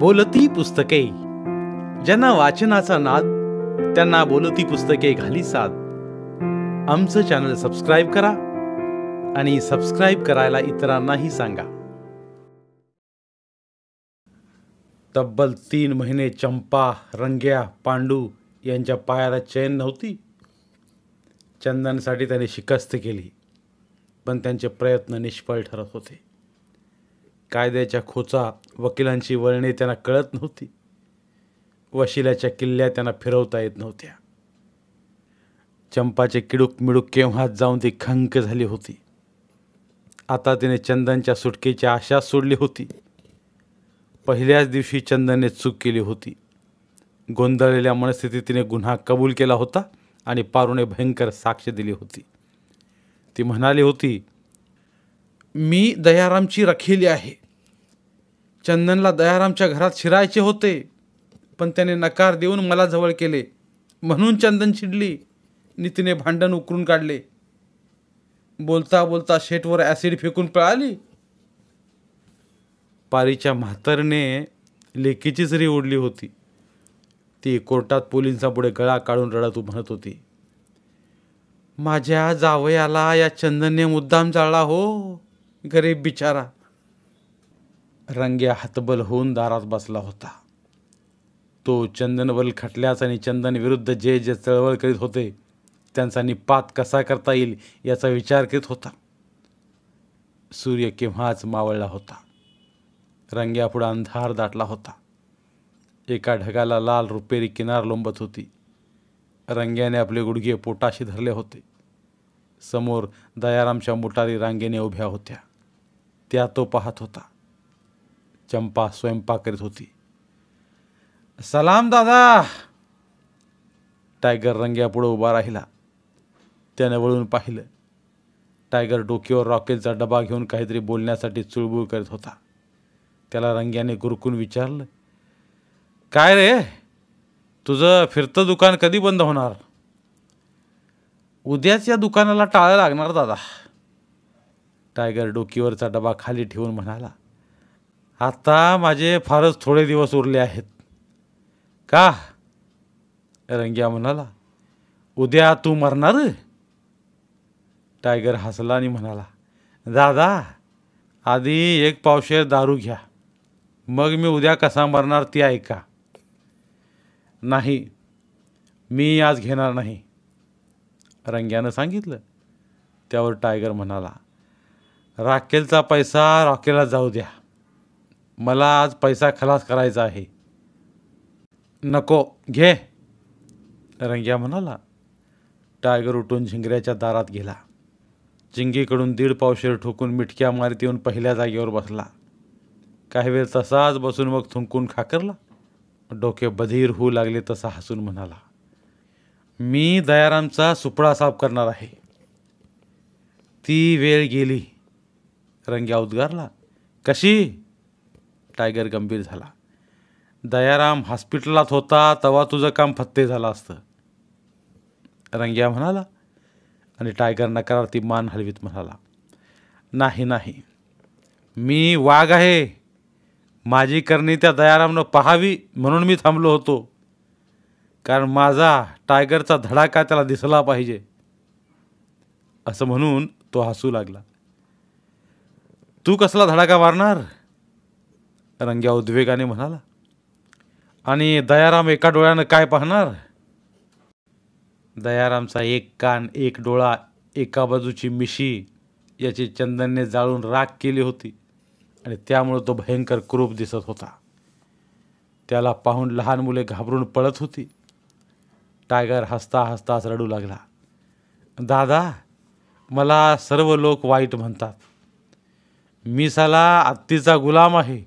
बोलती पुस्तके ज्यांना वाचनाचा नाद त्यांना बोलती पुस्तके घाली साथ आमचं चॅनल सबस्क्राईब करा आणि सबस्क्राईब करायला इतरांनाही सांगा तब्बल तीन महिने चंपा रंग्या पांडू यांच्या पायाला चैन नव्हती चंदनसाठी त्याने शिकस्त केली पण त्यांचे प्रयत्न निष्फळ ठरत होते कायद्याच्या खोचा वकिलांची वळणे त्यांना कळत नव्हती वशिलाच्या किल्ल्या त्यांना फिरवता येत नव्हत्या चंपाचे किडूक मिडूक केव्हा जाऊन ती खंक झाली होती आता तिने चंदनच्या सुटकेची आशा सोडली होती पहिल्याच दिवशी चंदनने चूक केली होती गोंधळलेल्या मनस्थितीत तिने गुन्हा कबूल केला होता आणि पारूने भयंकर साक्ष दिली होती ती म्हणाली होती मी दयारामची रखिली आहे चंदनला दयारामच्या घरात शिरायचे होते पण त्याने नकार देऊन मला जवळ केले म्हणून चंदन चिडली नितीने भांडण उकरून काढले बोलता बोलता शेटवर ॲसिड फेकून पळाली पारीच्या म्हातारने लेकीची जरी ओढली होती ती कोर्टात पोलिसांपुढे गळा काढून रडत म्हणत होती माझ्या जावयाला या चंदनने मुद्दाम जाळला हो गरीब बिचारा रंग्या हतबल होऊन दारात बसला होता तो चंदनवल खटल्यास आणि चंदनविरुद्ध जे जे चळवळ करीत होते त्यांचा निपात कसा करता येईल याचा विचार करीत होता सूर्य केव्हाच मावळला होता रंग्यापुढं अंधार दाटला होता एका ढगाला लाल रुपेरी किनार लोंबत होती रंग्याने आपले गुडघे पोटाशी धरले होते समोर दयारामच्या मोटारी रांगेने उभ्या होत्या त्या तो पाहत होता चंपा स्वयंपाक करीत होती सलाम दादा टायगर रंग्यापुढं उभा राहिला त्याने वळून पाहिलं टायगर डोक्यावर रॉकेटचा डबा घेऊन काहीतरी बोलण्यासाठी चुळबुळ करीत होता त्याला रंग्याने गुरकून विचारलं काय रे तुझं फिरतं दुकान कधी बंद होणार उद्याच या दुकानाला टाळं लागणार दादा टायगर डोकीवरचा डबा खाली ठेवून म्हणाला आता माझे फारच थोडे दिवस उरले आहेत का रंग्या म्हणाला उद्या तू मरणार टायगर हसला आणि म्हणाला दादा आधी एक पावशे दारू घ्या मग मी उद्या कसा मरणार ती ऐका नाही मी आज घेणार नाही रंग्यानं सांगितलं त्यावर टायगर म्हणाला राकेलचा पैसा रॉकेलला जाऊ द्या मला आज पैसा खलास करायचा आहे नको घे रंग्या म्हणाला टायगर उठून झिंगऱ्याच्या दारात गेला चिंगीकडून दीड पावशेर ठोकून मिटक्या मारीत येऊन पहिल्या जागेवर बसला काही वेळ तसाच बसून मग थुंकून खाकरला डोके बधीर होऊ लागले तसा हसून म्हणाला मी दयारामचा सुपडा साफ करणार आहे ती वेळ गेली रंग्या उद्गारला कशी टायगर गंभीर झाला दयाराम हॉस्पिटलात होता तेव्हा तुझं काम फत्ते झालं असतं रंग्या म्हणाला आणि टायगर ती मान हलवीत म्हणाला नाही नाही मी वाघ आहे माझी करणी त्या दयारामनं पहावी म्हणून मी थांबलो होतो कारण माझा टायगरचा धडाका त्याला दिसला पाहिजे असं म्हणून तो हसू लागला तू कसला धडाका मारणार रंग्या उद्वेगाने म्हणाला आणि दयाराम एका डोळ्यानं काय पाहणार दयारामचा एक कान एक डोळा एका बाजूची मिशी याची चंदनने जाळून राख केली होती आणि त्यामुळं तो भयंकर क्रूप दिसत होता त्याला पाहून लहान मुले घाबरून पळत होती टायगर हसता हसताच रडू लागला दादा मला सर्व लोक वाईट म्हणतात मी साला आत्तीचा गुलाम आहे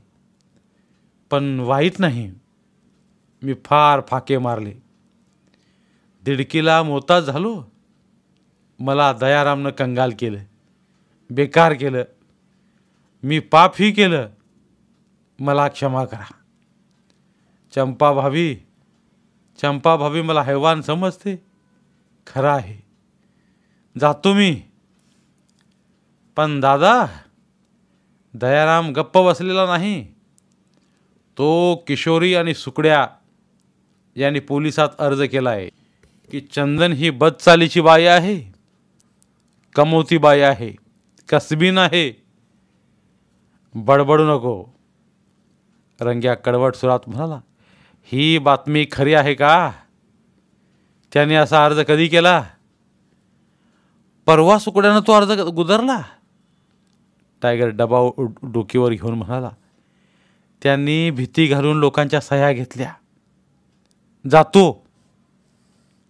पण वाईट नाही मी फार फाके मारले दिडकीला मोताज झालो मला दयारामनं कंगाल केलं बेकार केलं मी पापही केलं मला क्षमा करा चंपा भाभी चंपा भाभी मला हैवान समजते खरं आहे जातो मी पण दादा दयाराम गप्प बसलेला नाही तो किशोरी आणि सुकड्या यांनी पोलिसात अर्ज केला आहे की चंदन ही बदचालीची बाई आहे कमवती बाई आहे कसबीन आहे बडबडू नको रंग्या कडवट सुरात म्हणाला ही बातमी खरी आहे का त्याने असा अर्ज कधी केला परवा सुकड्यानं तो अर्ज गुदरला टायगर डबा डोकीवर घेऊन म्हणाला त्यांनी भीती घालून लोकांच्या सह्या घेतल्या जातो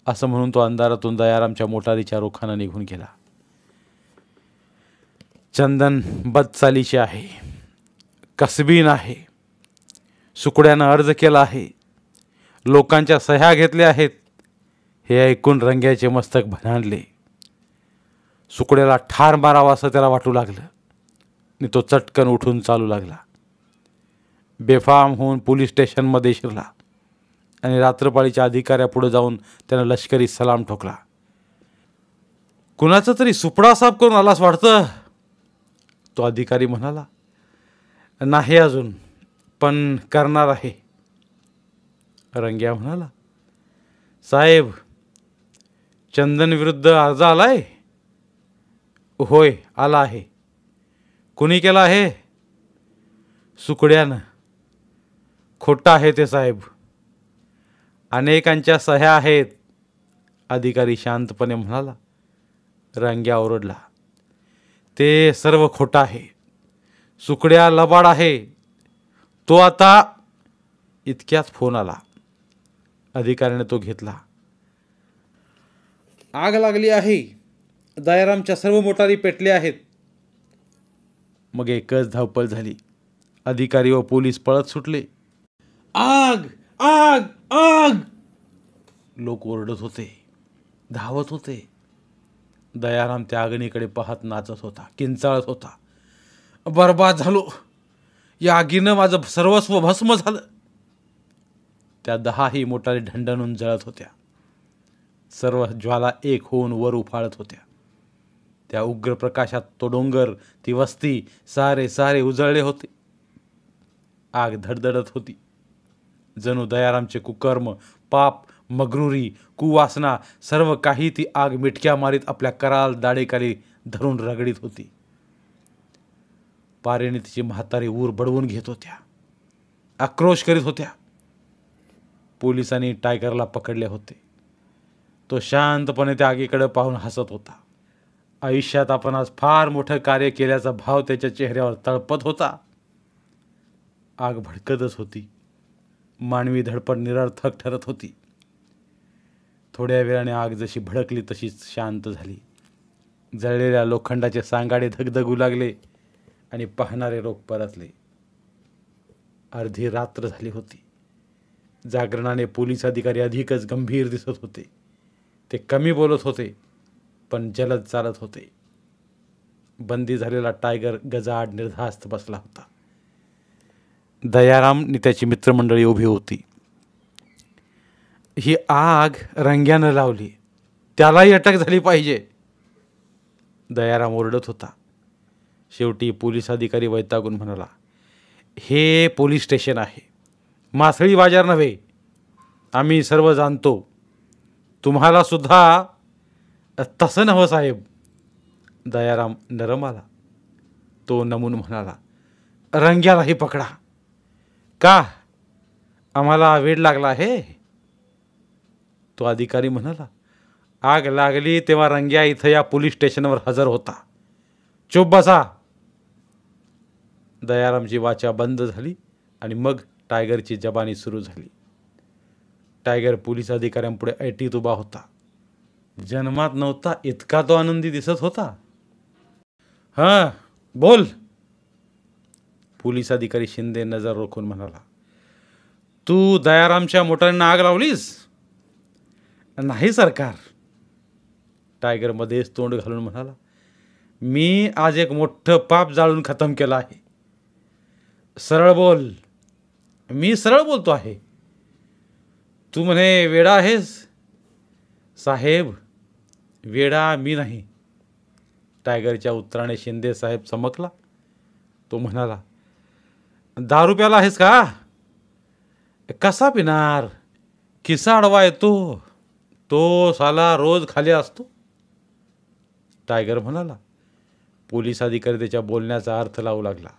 असं म्हणून तो अंधारातून दयारामच्या मोटारीच्या रोखानं निघून गेला चंदन बदचालीचे आहे कसबीन आहे सुकड्यानं अर्ज केला आहे लोकांच्या सह्या घेतल्या आहेत हे ऐकून रंग्याचे मस्तक भनांडले सुकड्याला ठार मारावा असं त्याला वाटू लागलं आणि तो चटकन उठून चालू लागला बेफाम होऊन पोलीस स्टेशनमध्ये शिरला आणि रात्रपाळीच्या अधिकाऱ्यापुढे जाऊन त्यानं लष्करी सलाम ठोकला कुणाचा तरी सुपडा साफ करून आलास वाटतं तो अधिकारी म्हणाला नाही अजून पण करणार आहे रंग्या म्हणाला साहेब चंदनविरुद्ध अर्ज आलाय होय आला आहे कुणी केला आहे सुकड्यानं खोटं आहे ते साहेब अनेकांच्या सह्या आहेत अधिकारी शांतपणे म्हणाला रांग्या ओरडला ते सर्व खोटं आहे सुकड्या लबाड आहे तो आता इतक्याच फोन आला अधिकाऱ्याने तो घेतला आग लागली आहे दयारामच्या सर्व मोटारी पेटल्या आहेत मग एकच धावपळ झाली अधिकारी व पोलीस पळत सुटले आग आग आग लोक ओरडत होते धावत होते दयाराम त्या आगणीकडे पाहत नाचत होता किंचाळत होता बर्बाद झालो या आगीनं माझं सर्वस्व भस्म झालं त्या दहाही मोटारी ढंडणून जळत होत्या सर्व ज्वाला एक होऊन वर उफाळत होत्या त्या उग्र प्रकाशात तो डोंगर ती वस्ती सारे सारे उजळले होते आग धडधडत होती जणू दयारामचे कुकर्म पाप मगरुरी कुवासना सर्व काही ती आग मिटक्या मारीत आपल्या कराल दाडेकाली धरून रगडीत होती पारेने तिची म्हातारी ऊर बडवून घेत होत्या आक्रोश करीत होत्या पोलिसांनी टायगरला पकडले होते तो शांतपणे त्या आगीकडे पाहून हसत होता आयुष्यात आपण आज फार मोठं कार्य केल्याचा भाव त्याच्या चेहऱ्यावर तळपत होता आग भडकतच होती मानवी धडपड निरर्थक ठरत होती थोड्या वेळाने आग जशी भडकली तशीच शांत झाली जळलेल्या लोखंडाचे सांगाडे धगधगू लागले आणि पाहणारे लोक परतले अर्धी रात्र झाली होती जागरणाने पोलीस अधिकारी अधिकच गंभीर दिसत होते ते कमी बोलत होते पण जलद चालत होते बंदी झालेला टायगर गजाड निर्धास्त बसला होता दयाराम आणि त्याची मित्रमंडळी उभी होती ही आग रंग्यानं लावली त्यालाही अटक झाली पाहिजे दयाराम ओरडत होता शेवटी पोलीस अधिकारी वैतागून म्हणाला हे पोलीस स्टेशन आहे मासळी बाजार नव्हे आम्ही सर्व जाणतो तुम्हाला सुद्धा तसं नवं साहेब दयाराम नरम आला तो नमून म्हणाला रंग्यालाही पकडा का आम्हाला वेळ लागला आहे तो अधिकारी म्हणाला आग लागली तेव्हा रंग्या इथं या पोलीस स्टेशनवर हजर होता चुप बसा दयारामची वाचा बंद झाली आणि मग टायगरची जबानी सुरू झाली टायगर पोलीस अधिकाऱ्यांपुढे ऐटीत उभा होता जन्मात नव्हता इतका तो आनंदी दिसत होता हां बोल पोलीस अधिकारी शिंदे नजर रोखून म्हणाला तू दयारामच्या मोटारींना आग लावलीस नाही सरकार टायगरमध्येच तोंड घालून म्हणाला मी आज एक मोठं पाप जाळून खतम केलं आहे सरळ बोल मी सरळ बोलतो आहे तू म्हणे वेडा आहेस साहेब वेडा मी नाही टायगरच्या उत्तराने शिंदे साहेब चमकला तो म्हणाला दहा रुपयाला आहेस का कसा पिणार किसा अडवा येतो तो साला रोज खाली असतो टायगर म्हणाला पोलीस अधिकारी त्याच्या बोलण्याचा अर्थ लावू लागला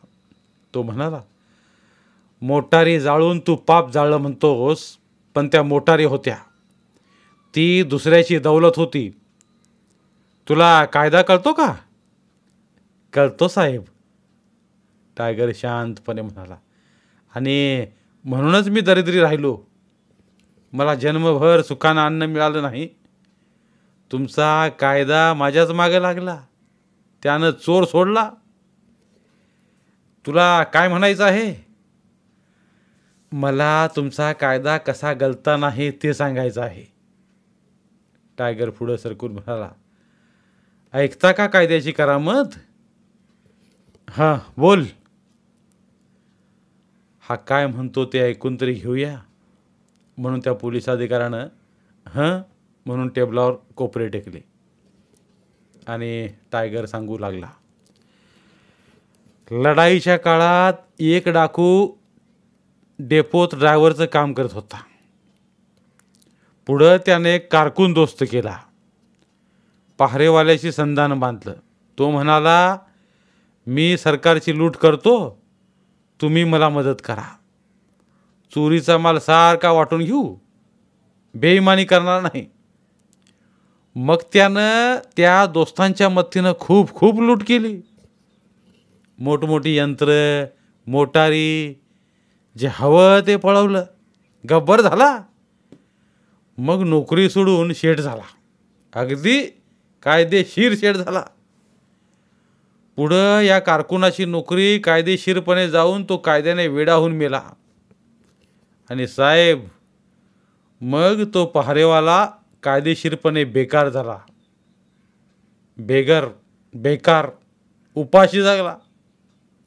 तो म्हणाला मोटारी जाळून तू पाप जाळलं म्हणतोस पण त्या मोटारी होत्या ती दुसऱ्याची दौलत होती तुला कायदा कळतो का कळतो साहेब टायगर शांतपणे म्हणाला आणि म्हणूनच मी दरिद्री राहिलो मला जन्मभर सुखानं अन्न मिळालं नाही तुमचा कायदा माझ्याच मागे लागला त्यानं चोर सोडला तुला काय म्हणायचं आहे मला तुमचा कायदा कसा गलता नाही ते सांगायचं आहे टायगर पुढं सरकून म्हणाला ऐकता का कायद्याची करामत हां बोल हा काय म्हणतो ते ऐकून तरी घेऊया म्हणून त्या पोलीस अधिकाऱ्यानं हं म्हणून टेबलावर कोपरे टेकले आणि टायगर सांगू लागला लढाईच्या काळात एक डाकू डेपोत ड्रायव्हरचं काम करत होता पुढं त्याने कारकून दोस्त केला पहारेवाल्याशी संधान बांधलं तो म्हणाला मी सरकारची लूट करतो तुम्ही मला मदत करा चोरीचा माल सारखा वाटून घेऊ बेईमानी करणार नाही मग त्यानं त्या दोस्तांच्या मदतीनं खूप खूप लूट केली मोठमोठी यंत्र मोटारी जे हवं ते पळवलं गब्बर झाला मग नोकरी सोडून शेठ झाला अगदी कायदेशीर शेठ झाला पुढं या कारकुनाची नोकरी कायदेशीरपणे जाऊन तो कायद्याने वेडाहून मेला आणि साहेब मग तो पहारेवाला कायदेशीरपणे बेकार झाला बेगर बेकार उपाशी जागला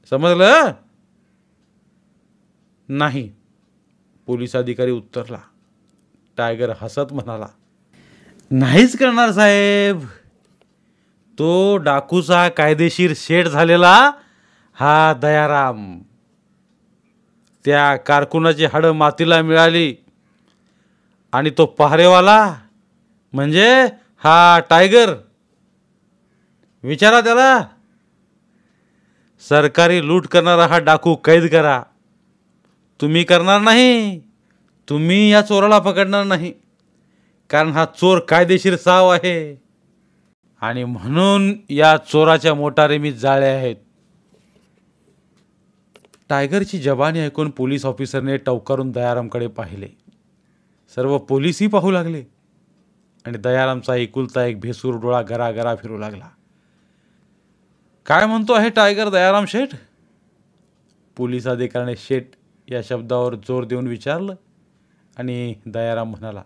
समजलं नाही पोलीस अधिकारी उत्तरला टायगर हसत म्हणाला नाहीच करणार साहेब तो डाकूचा कायदेशीर शेठ झालेला हा दयाराम त्या कारकुनाची हाडं मातीला मिळाली आणि तो पहारेवाला म्हणजे हा टायगर विचारा त्याला सरकारी लूट करणारा हा डाकू कैद करा तुम्ही करणार नाही तुम्ही या चोराला पकडणार नाही कारण हा चोर कायदेशीर साव आहे आणि म्हणून या चोराच्या मोटारे मी जाळे आहेत टायगरची जबानी ऐकून पोलीस ऑफिसरने टवकारून दयारामकडे पाहिले सर्व पोलीसही पाहू लागले आणि दयारामचा एकुलता एक भेसूर डोळा घराघरा फिरू लागला काय म्हणतो आहे टायगर दयाराम शेठ पोलीस अधिकाऱ्याने शेठ या शब्दावर जोर देऊन विचारलं आणि दयाराम म्हणाला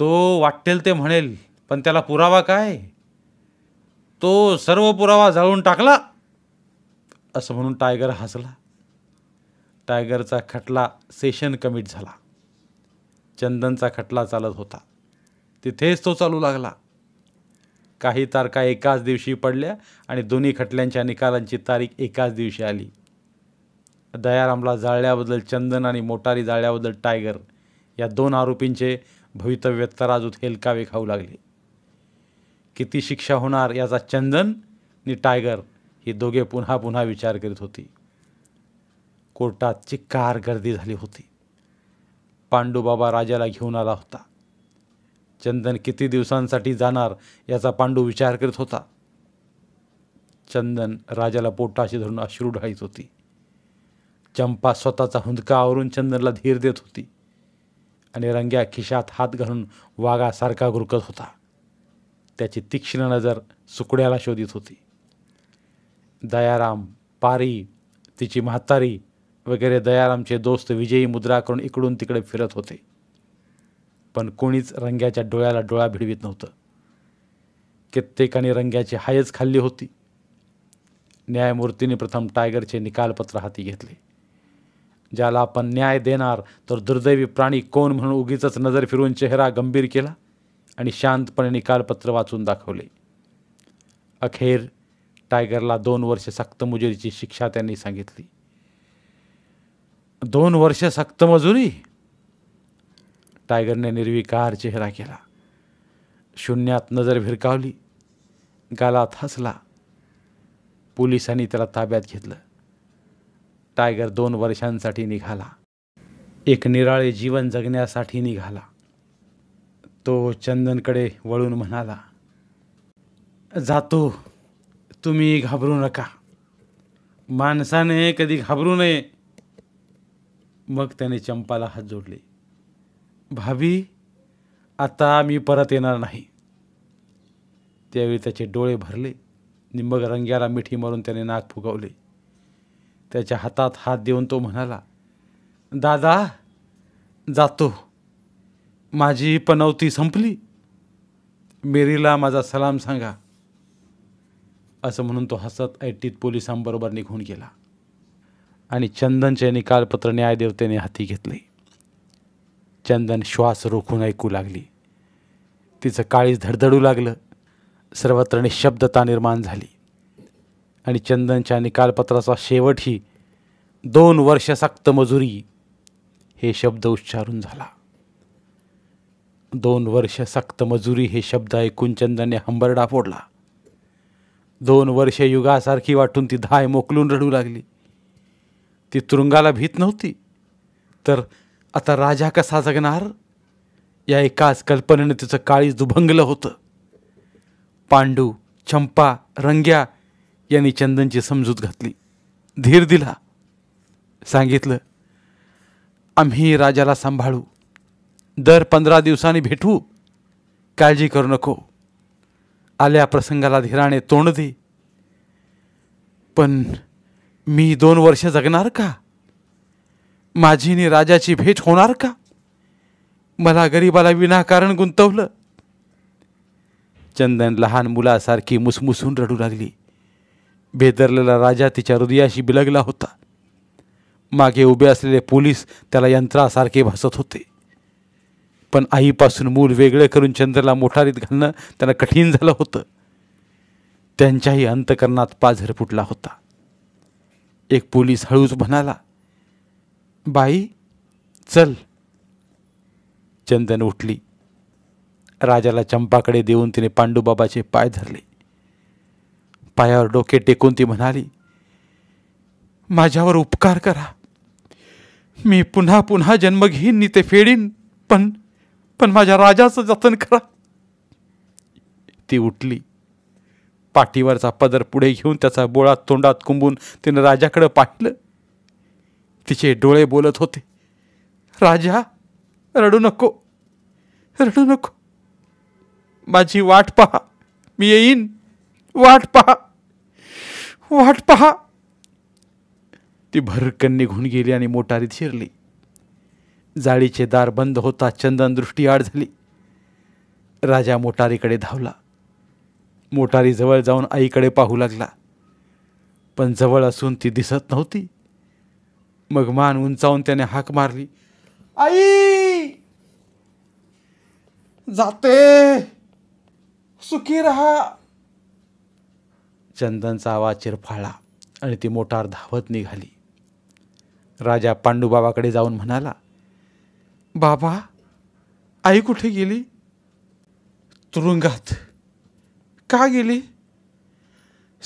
तो वाटेल ते म्हणेल पण त्याला पुरावा काय तो सर्व पुरावा जाळून टाकला असं म्हणून टायगर हसला टायगरचा खटला सेशन कमिट झाला चंदनचा खटला चालत होता तिथेच तो चालू लागला काही तारखा एकाच दिवशी पडल्या आणि दोन्ही खटल्यांच्या निकालांची तारीख एकाच दिवशी आली दयारामला जाळल्याबद्दल चंदन आणि मोटारी जाळल्याबद्दल टायगर या दोन आरोपींचे भवितव्य तराजूत हेलकावे खाऊ लागले किती शिक्षा होणार याचा चंदन आणि टायगर हे दोघे पुन्हा पुन्हा विचार करीत होती कोर्टात चिक्कार गर्दी झाली होती पांडूबाबा राजाला घेऊन आला होता चंदन किती दिवसांसाठी जाणार याचा पांडू विचार करीत होता चंदन राजाला पोटाशी धरून अश्रू ढाळीत होती चंपा स्वतःचा हुंदका आवरून चंदनला धीर देत होती आणि रंग्या खिशात हात घालून वाघासारखा गुरकत होता त्याची तीक्ष्ण नजर सुकड्याला शोधित होती दयाराम पारी तिची म्हातारी वगैरे दयारामचे दोस्त विजयी मुद्रा करून इकडून तिकडे फिरत होते पण कोणीच रंग्याच्या डोळ्याला डोळा भिडवीत नव्हतं कित्येकाने रंग्याची हायच खाल्ली होती न्यायमूर्तीने प्रथम टायगरचे निकालपत्र हाती घेतले ज्याला आपण न्याय देणार तर दुर्दैवी प्राणी कोण म्हणून उगीच नजर फिरून चेहरा गंभीर केला आणि शांतपणे निकालपत्र वाचून दाखवले अखेर टायगरला दोन वर्ष सक्तमजुरीची शिक्षा त्यांनी सांगितली दोन वर्ष सक्तमजुरी टायगरने निर्विकार चेहरा केला शून्यात नजर भिरकावली गालात हसला पोलिसांनी त्याला ताब्यात घेतलं टायगर दोन वर्षांसाठी निघाला एक निराळे जीवन जगण्यासाठी निघाला तो चंदनकडे वळून म्हणाला जातो तुम्ही घाबरू नका माणसाने कधी घाबरू नये मग त्याने चंपाला हात जोडले भाभी आता मी परत येणार नाही त्यावेळी त्याचे डोळे भरले निंबग रंग्याला मिठी मारून त्याने नाक फुगवले त्याच्या हातात हात देऊन तो म्हणाला दादा जातो माझी पनवती संपली मेरीला माझा सलाम सांगा असं म्हणून तो हसत ऐटीत पोलिसांबरोबर निघून गेला आणि चंदनचे निकालपत्र न्यायदेवतेने हाती घेतले चंदन श्वास रोखून ऐकू लागली तिचं काळीस धडधडू लागलं सर्वत्र निशब्दता निर्माण झाली आणि चंदनच्या निकालपत्राचा शेवटही दोन वर्ष सक्त मजुरी हे शब्द उच्चारून झाला दोन वर्ष सक्त मजुरी हे शब्द ऐकून चंदनने हंबरडा फोडला दोन वर्ष युगासारखी वाटून ती धाय मोकलून रडू लागली ती तुरुंगाला भीत नव्हती तर आता राजा कसा जगणार या एकाच कल्पनेनं तिचं काळी दुभंगलं होतं पांडू चंपा रंग्या यांनी चंदनची समजूत घातली धीर दिला सांगितलं आम्ही राजाला सांभाळू दर पंधरा दिवसांनी भेटू काळजी करू नको आल्या प्रसंगाला धीराने तोंड दे पण मी दोन वर्ष जगणार का माझीने राजाची भेट होणार का मला गरिबाला विनाकारण गुंतवलं चंदन लहान मुलासारखी मुसमुसून रडू लागली बेदरलेला राजा तिच्या हृदयाशी बिलगला होता मागे उभे असलेले पोलीस त्याला यंत्रासारखे भासत होते पण आईपासून मूल वेगळं करून चंद्रला मोठारीत घालणं त्यांना कठीण झालं होतं त्यांच्याही अंतकरणात पाझर फुटला होता एक पोलीस हळूच म्हणाला बाई चल चंदन उठली राजाला चंपाकडे देऊन तिने पांडूबाबाचे पाय धरले पायावर डोके टेकून ती म्हणाली माझ्यावर उपकार करा मी पुन्हा पुन्हा जन्म घेईन नि ते फेडीन पण पण माझ्या राजाचं जतन करा ती उठली पाठीवरचा पदर पुढे घेऊन त्याचा बोळा तोंडात कुंबून तिनं राजाकडं पाहिलं तिचे डोळे बोलत होते राजा रडू नको रडू नको माझी वाट पहा मी येईन वाट पहा वाट पहा ती भरकन निघून गेली आणि मोटारीत शिरली जाळीचे दार बंद होता चंदन दृष्टी आड झाली राजा मोटारीकडे धावला मोटारी जवळ जाऊन आईकडे पाहू लागला पण जवळ असून ती दिसत नव्हती मग मान उंचावून त्याने हाक मारली आई जाते सुखी राहा चंदनचा आवाज चिरफाळला आणि ती मोटार धावत निघाली राजा पांडूबाबाकडे जाऊन म्हणाला बाबा आई कुठे गेली तुरुंगात का गेली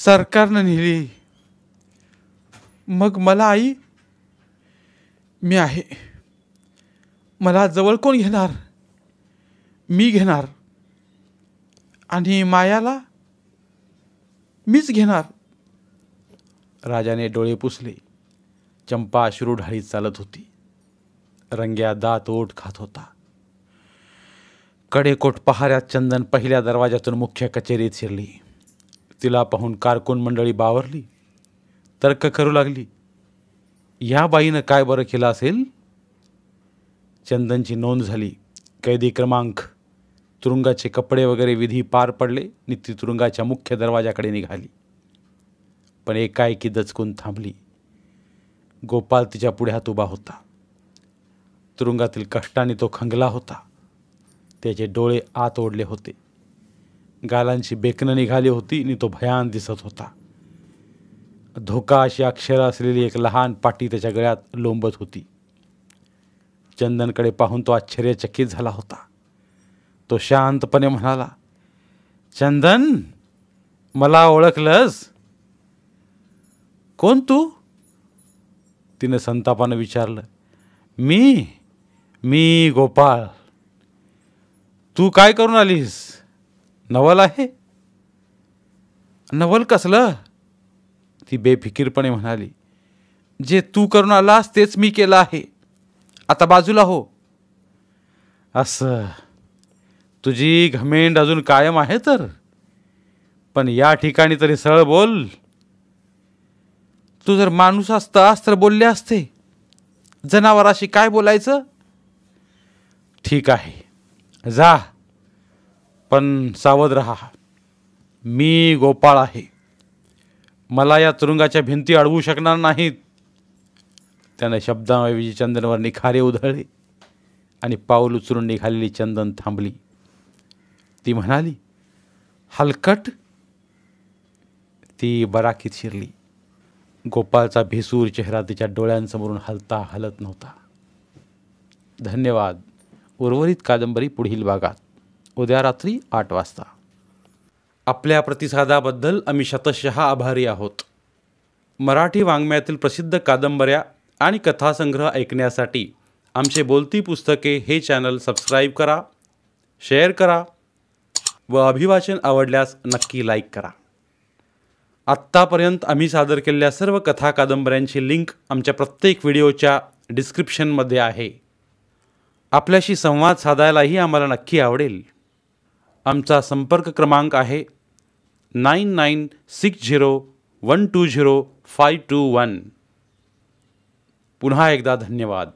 सरकारनं नेली मग मला आई मी आहे मला जवळ कोण घेणार मी घेणार आणि मायाला मीच घेणार राजाने डोळे पुसले चंपा अश्रू ढाळी चालत होती रंग्या दात ओठ खात होता कडेकोट पहाऱ्यात चंदन पहिल्या दरवाजातून मुख्य कचेरीत शिरली तिला पाहून कारकून मंडळी बावरली तर्क करू लागली या बाईनं काय बरं केलं असेल चंदनची नोंद झाली कैदी क्रमांक तुरुंगाचे कपडे वगैरे विधी पार पडले नि तुरुंगाच्या मुख्य दरवाजाकडे निघाली पण एकाएकी दचकून थांबली गोपाल तिच्या पुढ्यात उभा होता तुरुंगातील कष्टाने तो खंगला होता त्याचे डोळे आत ओढले होते गालांची बेकनं निघाली होती आणि तो भयान दिसत होता धोका अशी अक्षरं असलेली एक लहान पाटी त्याच्या गळ्यात लोंबत होती चंदनकडे पाहून तो आश्चर्यचकित झाला होता तो शांतपणे म्हणाला चंदन मला ओळखलंस कोण तू तिने संतापानं विचारलं मी मी गोपाल, तू काय करून आलीस नवल आहे नवल कसलं ती बेफिकीरपणे म्हणाली जे तू करून आलास तेच मी केलं आहे आता बाजूला हो असं तुझी घमेंड अजून कायम आहे तर पण या ठिकाणी तरी सरळ बोल तू जर माणूस असतास तर बोलले असते जनावराशी काय बोलायचं ठीक आहे जा पण सावध रहा मी गोपाळ आहे मला या तुरुंगाच्या भिंती अडवू शकणार नाहीत त्याने शब्दाऐवजी चंदनवर निखारे उधळले आणि पाऊल उचलून निघालेली चंदन थांबली ती म्हणाली हलकट ती बराकीत शिरली गोपाळचा भेसूर चेहरा तिच्या डोळ्यांसमोरून हलता हलत नव्हता धन्यवाद उर्वरित कादंबरी पुढील भागात उद्या रात्री आठ वाजता आपल्या प्रतिसादाबद्दल आम्ही शतशः आभारी आहोत मराठी वाङ्मयातील प्रसिद्ध कादंबऱ्या आणि कथासंग्रह ऐकण्यासाठी आमचे बोलती पुस्तके हे चॅनल सबस्क्राईब करा शेअर करा व अभिवाचन आवडल्यास नक्की लाईक करा आत्तापर्यंत आम्ही सादर केलेल्या सर्व कथा कादंबऱ्यांची लिंक आमच्या प्रत्येक व्हिडिओच्या डिस्क्रिप्शनमध्ये आहे आपल्याशी संवाद साधायलाही आम्हाला नक्की आवडेल आमचा संपर्क क्रमांक आहे nine nine six zero one two zero five two one पुन्हा एकदा धन्यवाद